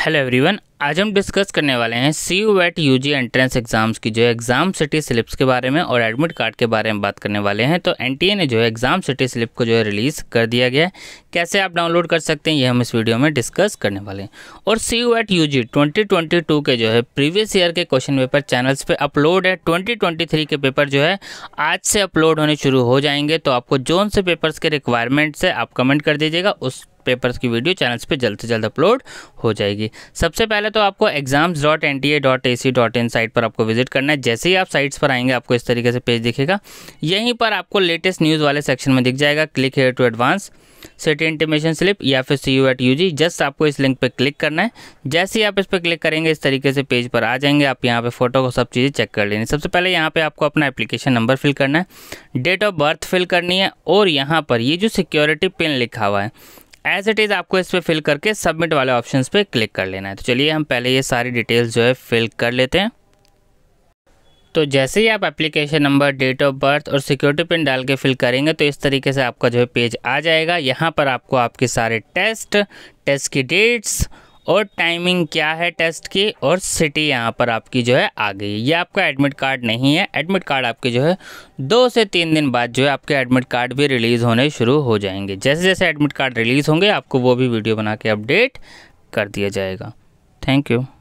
hello everyone आज हम discuss करने वाले हैं C U E T U G entrance exams की जो है एग्जाम सिटी स्लिप्स के बारे में और एडमिट कार्ड के बारे में बात करने वाले हैं तो एन ने जो है एग्जाम सिटी स्लिप को जो है रिलीज़ कर दिया गया है कैसे आप डाउनलोड कर सकते हैं ये हम इस वीडियो में डिस्कस करने वाले हैं और C U E T U G के जो है प्रीवियस ईयर के क्वेश्चन पेपर चैनल्स पर अपलोड है ट्वेंटी के पेपर जो है आज से अपलोड होने शुरू हो जाएंगे तो आपको जोन से पेपर्स के रिक्वायरमेंट्स है आप कमेंट कर दीजिएगा उस पेपर्स की वीडियो चैनल्स पे जल्द से जल्द अपलोड हो जाएगी सबसे पहले तो आपको exams dot N T A dot A C dot in site पर आपको विजिट करना है जैसे ही आप साइट्स पर आएंगे आपको इस तरीके से पेज दिखेगा यहीं पर आपको लेटेस्ट न्यूज़ वाले सेक्शन में दिख जाएगा click here to advance city intimation slip या फिर C U E T U G just आपको इस लिंक पर क्लिक करना है जैसे ही आप इस पर क्लिक करेंगे इस तरीके से पेज पर आ जाएंगे आप यहाँ पे फोटो को सब चीज़ें चेक कर लेनी सबसे पहले यहाँ पे आपको अपना एप्लीकेशन नंबर फिल करना है डेट ऑफ बर्थ फिल करनी है और यहाँ पर ये जो सिक्योरिटी पिन लिखा हुआ है एज इट इज़ आपको इस पर फिल करके सबमिट वाले ऑप्शन पर क्लिक कर लेना है तो चलिए हम पहले ये सारी डिटेल्स जो है फिल कर लेते हैं तो जैसे ही आप application number date of birth और सिक्योरिटी पिन डाल के फिल करेंगे तो इस तरीके से आपका जो है पेज आ जाएगा यहाँ पर आपको आपके सारे टेस्ट टेस्ट की डेट्स और टाइमिंग क्या है टेस्ट की और सिटी यहाँ पर आपकी जो है आ गई ये आपका एडमिट कार्ड नहीं है एडमिट कार्ड आपके जो है दो से तीन दिन बाद जो है आपके एडमिट कार्ड भी रिलीज़ होने शुरू हो जाएंगे जैसे जैसे एडमिट कार्ड रिलीज़ होंगे आपको वो भी वीडियो बना के अपडेट कर दिया जाएगा थैंक यू